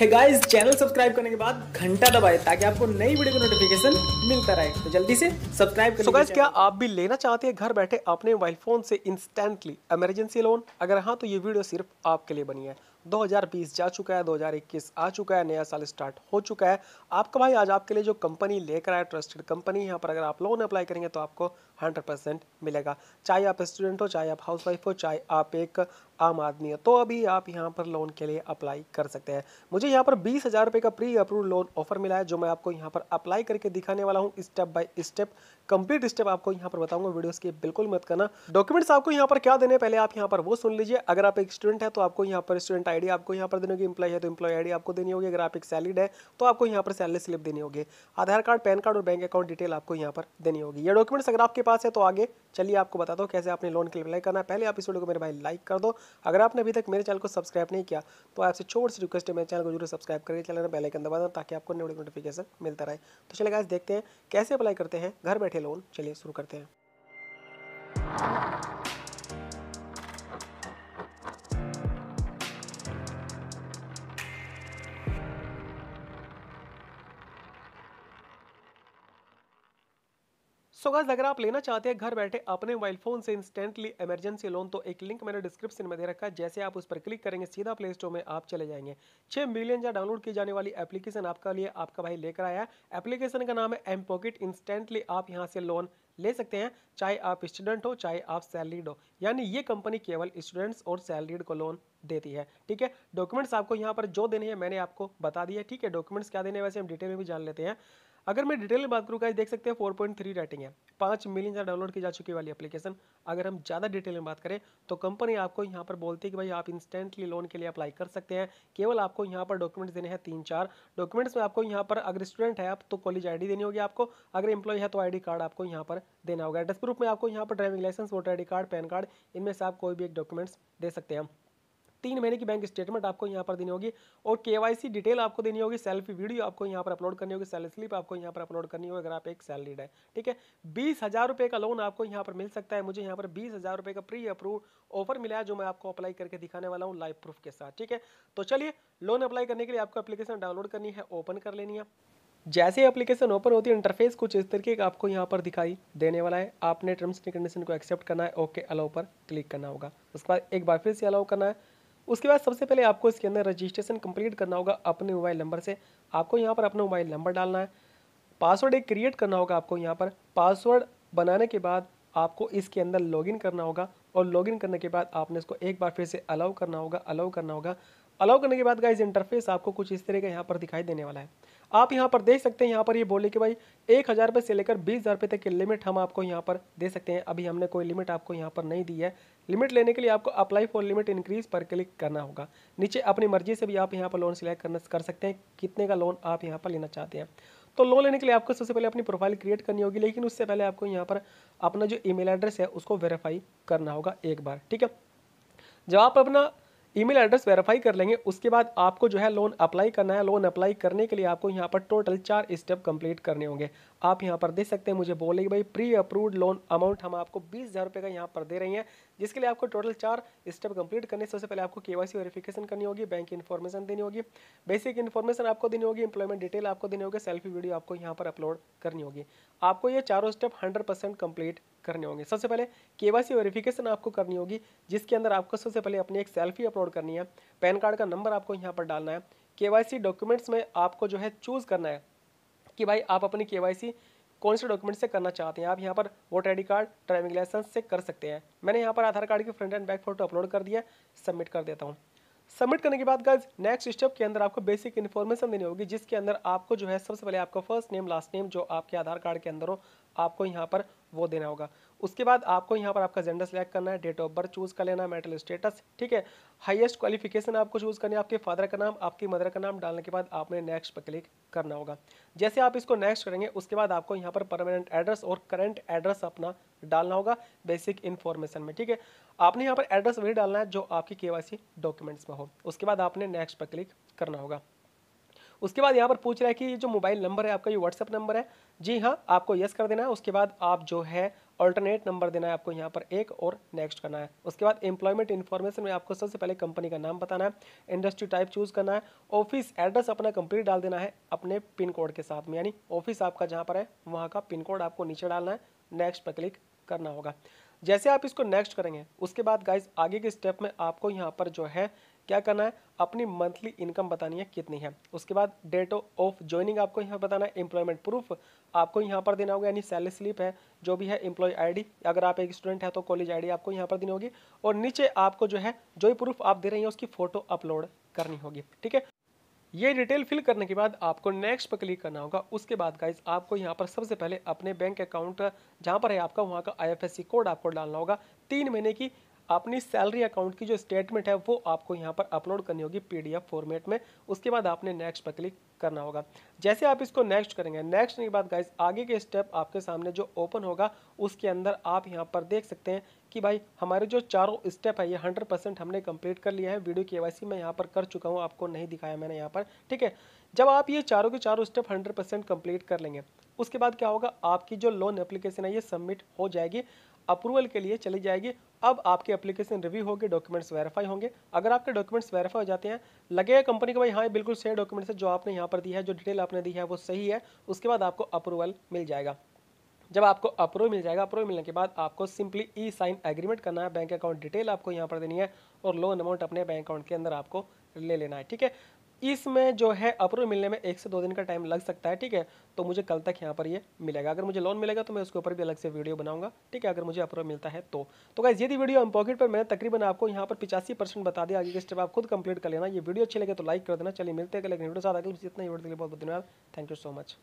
है guys channel subscribe करने के बाद घंटा दबाए ताकि आपको नई वीडियो का नोटिफिकेशन मिलता रहे तो जल्दी से सब्सक्राइब करें so गाइस क्या आप भी लेना चाहते हैं घर बैठे अपने मोबाइल फोन से इंस्टेंटली इमरजेंसी लोन अगर हाँ तो ये वीडियो सिर्फ आपके लिए बनी है 2020 जा चुका है 2021 आ चुका है नया साल स्टार्ट हो चुका है आपका भाई आज आपके लिए जो कंपनी लेकर आया ट्रस्टेड कंपनी यहाँ पर अगर आप लोन अप्लाई करेंगे तो आपको 100% मिलेगा चाहे आप स्टूडेंट हो चाहे आप हाउसवाइफ हो चाहे आप एक आम आदमी हो तो अभी आप यहाँ पर लोन के लिए अप्लाई कर सकते हैं मुझे यहाँ पर बीस हज़ार का प्री अप्रूव लोन ऑफर मिला है जो मैं आपको यहाँ पर अप्लाई करके दिखाने वाला हूँ step by step complete step आपको यहाँ पर बताऊंगा वीडियो की बिल्कुल मत करना डॉक्यूमेंट्स आपको यहाँ पर क्या देने पहले आप यहाँ पर वो सुन लीजिए अगर आप एक स्टूडेंट है तो आपको यहाँ पर स्टूडेंट आई आईडी आपको यहाँ पर देनी होगी इंप्लॉय है तो इंप्लॉय आईडी आपको देनी होगी अगर आप एक सैलिड है तो आपको यहाँ पर सैलरी स्लिप देनी होगी आधार कार्ड पैन कार्ड और बैंक अकाउंट डिटेल आपको यहाँ पर देनी होगी ये डॉक्यूमेंट्स अगर आपके पास है तो आगे चलिए आपको बताता हूँ कैसे आपने लोन के लिए अप्लाई करना है पहले आप इस वीडियो को मेरे भाई लाइक कर दो अगर आपने अभी तक मेरे चैनल को सब्सक्राइब नहीं किया तो आपसे छोटी सी रिक्वेस्ट है मेरे चैनल को जरूर सब्सक्राइब करके चैनल में बेलाइकन दबा दें ताकि आपको नोटिफिक नोटिफिकेशन मिलता रहे तो चले गाइस देखते हैं कैसे अप्लाई करते हैं घर बैठे लोन चलिए शुरू करते हैं सो गाइस अगर आप लेना चाहते हैं घर बैठे अपने मोबाइल फोन से इंस्टेंटली इमरजेंसी लोन तो एक लिंक मैंने डिस्क्रिप्शन में दे रखा है जैसे आप उस पर क्लिक करेंगे सीधा प्ले स्टोर में आप चले जाएंगे छह मिलियन या डाउनलोड की जाने वाली एप्लीकेशन आपका लिए आपका भाई लेकर आया है एप्लीकेशन का नाम है एम पॉकेट इंस्टेंटली आप यहाँ से लोन ले सकते हैं चाहे आप स्टूडेंट हो चाहे आप सैलरीड हो यानी ये कंपनी केवल स्टूडेंट्स और सैलरीड को लोन देती है ठीक है डॉक्यूमेंट्स आपको यहाँ पर जो देने हैं मैंने आपको बता दिया ठीक है डॉक्यूमेंट्स क्या देने वैसे हम डिटेल में भी जान लेते हैं अगर मैं डिटेल में बात करूँ गाइज देख सकते हैं फोर पॉइंट थ्री रेटिंग है पाँच मिलियन का डाउनलोड की जा चुकी वाली एप्लीकेशन अगर हम ज़्यादा डिटेल में बात करें तो कंपनी आपको यहाँ पर बोलती है कि भाई आप इंस्टेंटली लोन के लिए अप्लाई कर सकते हैं केवल आपको यहाँ पर डॉक्यूमेंट्स देने हैं तीन चार डॉक्यूमेंट्स में आपको यहाँ पर अगर स्टूडेंट है आप तो कॉलेज आई देनी होगी आपको अगर एम्प्लॉय है तो आई कार्ड आपको यहाँ पर देना होगा एड्रेस प्रूफ में आपको यहाँ पर driving licence voter I card PAN card इनमें से आप कोई भी एक डॉक्यूमेंट्स दे सकते हैं तीन महीने की बैंक स्टेटमेंट आपको यहाँ पर देनी होगी और के डिटेल आपको देनी होगी सेल्फी वीडियो आपको यहाँ पर अपलोड करनी होगी सैलरी स्लिप आपको यहाँ पर अपलोड करनी होगी अगर आप एक सैलरीड है ठीक है बीस हज़ार रुपये का लोन आपको यहाँ पर मिल सकता है मुझे यहाँ पर बीस हज़ार रुपये का प्री अप्रूव ऑफर मिला है जो मैं आपको अप्लाई करके दिखाने वाला हूँ लाइव प्रूफ के साथ ठीक है तो चलिए लोन अप्लाई करने के लिए आपको अपलीकेशन डाउनलोड करनी है ओपन कर लेनी है जैसे ही एप्लीकेशन ओपन होती है इंटरफेस कुछ इस तरीके का आपको यहाँ पर दिखाई देने वाला है आपने टर्म्स एंड कंडीशन को एक्सेप्ट करना है ओके अलाउ पर क्लिक करना होगा उसके बाद एक बार फिर से अलाउ करना है उसके बाद सबसे पहले आपको इसके अंदर रजिस्ट्रेशन कंप्लीट करना होगा अपने मोबाइल नंबर से आपको यहाँ पर अपना मोबाइल नंबर डालना है पासवर्ड एक क्रिएट करना होगा आपको यहाँ पर पासवर्ड बनाने के बाद आपको इसके अंदर लॉगिन करना होगा और लॉगिन करने के बाद आपने इसको एक बार फिर से अलाउ करना होगा अलाउ करना होगा अलाउ करने के बाद गाइज इंटरफेस आपको कुछ इस तरह का यहाँ पर दिखाई देने वाला है आप यहाँ पर देख सकते हैं यहाँ पर ये यह बोले कि भाई एक हज़ार रुपये से लेकर बीस हज़ार रुपये तक की लिमिट हम आपको यहाँ पर दे सकते हैं अभी हमने कोई लिमिट आपको यहाँ पर नहीं दी है लिमिट लेने के लिए आपको अप्लाई फॉर लिमिट इंक्रीज पर क्लिक करना होगा नीचे अपनी मर्जी से भी आप यहाँ पर लोन सिलेक्ट करना कर सकते हैं कितने का लोन आप यहाँ पर लेना चाहते हैं तो लोन लेने के लिए आपको सबसे पहले अपनी प्रोफाइल क्रिएट करनी होगी लेकिन उससे पहले आपको यहाँ पर अपना जो ई एड्रेस है उसको वेरीफाई करना होगा एक बार ठीक है जब आप अपना ईमेल एड्रेस वेरीफाई कर लेंगे उसके बाद आपको जो है लोन अप्लाई करना है लोन अप्लाई करने के लिए आपको यहाँ पर टोटल चार स्टेप कंप्लीट करने होंगे आप यहाँ पर देख सकते हैं मुझे बोले कि भाई प्री अप्रूव्ड लोन अमाउंट हम आपको बीस हज़ार रुपये का यहाँ पर दे रही हैं जिसके लिए आपको टोटल चार स्टेप कंप्लीट करने सबसे पहले आपको के वाई वेरिफिकेशन करनी होगी बैंक की इन्फॉर्मेशन देनी होगी बेसिक इन्फॉर्मेशन आपको देनी होगी इंप्लॉयमेंट डिटेल आपको देनी होगी सेल्फी वीडियो आपको यहाँ पर अपलोड करनी होगी आपको ये चारों स्टेप हंड्रेड परसेंट कंप्लीट करने होंगे सबसे पहले के वाई वेरिफिकेशन आपको करनी होगी जिसके अंदर आपको सबसे पहले अपनी एक सेल्फी अपलोड करनी है पैन कार्ड का नंबर आपको यहाँ पर डालना है के डॉक्यूमेंट्स में आपको जो है चूज़ करना है कि भाई आप अपनी के कौन से डॉक्यूमेंट से करना चाहते हैं आप यहाँ पर voter I card driving licence से कर सकते हैं मैंने यहाँ पर आधार कार्ड की front and back photo upload कर दिया सबमिट कर देता हूँ सबमिट करने के बाद गाइज नेक्स्ट स्टेप के अंदर आपको बेसिक इन्फॉर्मेशन देनी होगी जिसके अंदर आपको जो है सबसे पहले आपका फर्स्ट नेम लास्ट नेम जो आपके आधार कार्ड के अंदर हो आपको यहाँ पर वो देना होगा उसके बाद आपको यहाँ पर आपका जेंडर सेलेक्ट करना है डेट ऑफ बर्थ चूज़ कर लेना मेटल स्टेटस ठीक है हाईएस्ट क्वालिफिकेशन आपको चूज़ करनी है आपके फादर का नाम आपकी मदर का नाम डालने के बाद आपने नेक्स्ट पर क्लिक करना होगा जैसे आप इसको नेक्स्ट करेंगे उसके बाद आपको यहाँ पर परमानेंट एड्रेस और करंट एड्रेस अपना डालना होगा बेसिक इन्फॉर्मेशन में ठीक है आपने यहाँ पर एड्रेस वही डालना है जो आपकी के डॉक्यूमेंट्स में हो उसके बाद आपने नेक्स्ट पर क्लिक करना होगा उसके बाद यहाँ पर पूछ रहा है कि ये जो मोबाइल नंबर है आपका ये व्हाट्सअप नंबर है जी हाँ आपको यस कर देना है उसके बाद आप जो है अल्टरनेट नंबर देना है आपको यहाँ पर एक और नेक्स्ट करना है उसके बाद एम्प्लॉयमेंट इन्फॉर्मेशन में आपको सबसे पहले कंपनी का नाम बताना है इंडस्ट्री टाइप चूज़ करना है ऑफिस एड्रेस अपना कंप्लीट डाल देना है अपने पिन कोड के साथ में यानी ऑफिस आपका जहाँ पर है वहाँ का पिन कोड आपको नीचे डालना है नेक्स्ट पर क्लिक करना होगा जैसे आप इसको नेक्स्ट करेंगे उसके बाद गाइज आगे के स्टेप में आपको यहाँ पर जो है क्या करना है अपनी मंथली इनकम बतानी है कितनी है उसके बाद डेट ऑफ ज्वाइनिंग आपको यहाँ बताना है एम्प्लॉयमेंट प्रूफ आपको यहाँ पर देना होगा यानी सैलरी स्लिप है जो भी है एम्प्लॉय आईडी अगर आप एक स्टूडेंट है तो कॉलेज आईडी आपको यहाँ पर देनी होगी और नीचे आपको जो है जो भी प्रूफ आप दे रही हैं उसकी फ़ोटो अपलोड करनी होगी ठीक है ये डिटेल फिल करने के बाद आपको नेक्स्ट पर क्लिक करना होगा उसके बाद गाइज आपको यहाँ पर सबसे पहले अपने बैंक अकाउंट जहाँ पर है आपका वहाँ का आईएफएससी कोड आपको डालना होगा तीन महीने की अपनी सैलरी अकाउंट की जो स्टेटमेंट है वो आपको यहाँ पर अपलोड करनी होगी पीडीएफ फॉर्मेट में उसके बाद आपने नेक्स्ट पर क्लिक करना होगा जैसे आप इसको नेक्स्ट करेंगे नेक्स्ट के बाद गाइज आगे के स्टेप आपके सामने जो ओपन होगा उसके अंदर आप यहाँ पर देख सकते हैं कि भाई हमारे जो चारों स्टेप है ये हंड्रेड परसेंट हमने कंप्लीट कर लिया है वीडियो के वाई मैं यहाँ पर कर चुका हूँ आपको नहीं दिखाया मैंने यहाँ पर ठीक है जब आप ये चारों के चारों स्टेप हंड्रेड परसेंट कंप्लीट कर लेंगे उसके बाद क्या होगा आपकी जो लोन एप्लीकेशन है ये सबमिट हो जाएगी अप्रूवल के लिए चली जाएगी अब आपके एप्लीकेशन रिव्यू होगी डॉक्यूमेंट्स वेरीफाई होंगे अगर आपके डॉक्यूमेंट्स वेरीफाई हो जाते हैं लगेगा कंपनी को भाई हाँ बिल्कुल सही डॉक्यूमेंट्स है जो आपने यहाँ पर दी है जो डिटेल आपने दी है वो सही है उसके बाद आपको अप्रूवल मिल जाएगा जब आपको अप्रूवल मिल जाएगा अप्रूवल मिलने के बाद आपको सिंपली ई साइन एग्रीमेंट करना है बैंक अकाउंट डिटेल आपको यहाँ पर देनी है और लोन अमाउंट अपने बैंक अकाउंट के अंदर आपको ले लेना है ठीक है इसमें जो है अप्रूवल मिलने में एक से दो दिन का टाइम लग सकता है ठीक है तो मुझे कल तक यहाँ पर ये मिलेगा अगर मुझे लोन मिलेगा तो मैं उसके ऊपर भी अलग से वीडियो बनाऊंगा ठीक है अगर मुझे अप्रूवल मिलता है तो तो गाइज ये वीडियो हम पॉकेट पर मैंने तकरीबन आपको यहाँ पर पिछासी परसेंट बता दिया आगे के स्टेप आप खुद कंप्लीट कर लेना ये वीडियो अच्छी लगे तो लाइक कर देना चलिए मिलते हैं अगले वीडियो साथ आगे जितना ही वीडियो के लिए बहुत बहुत धन्यवाद थैंक यू सो मच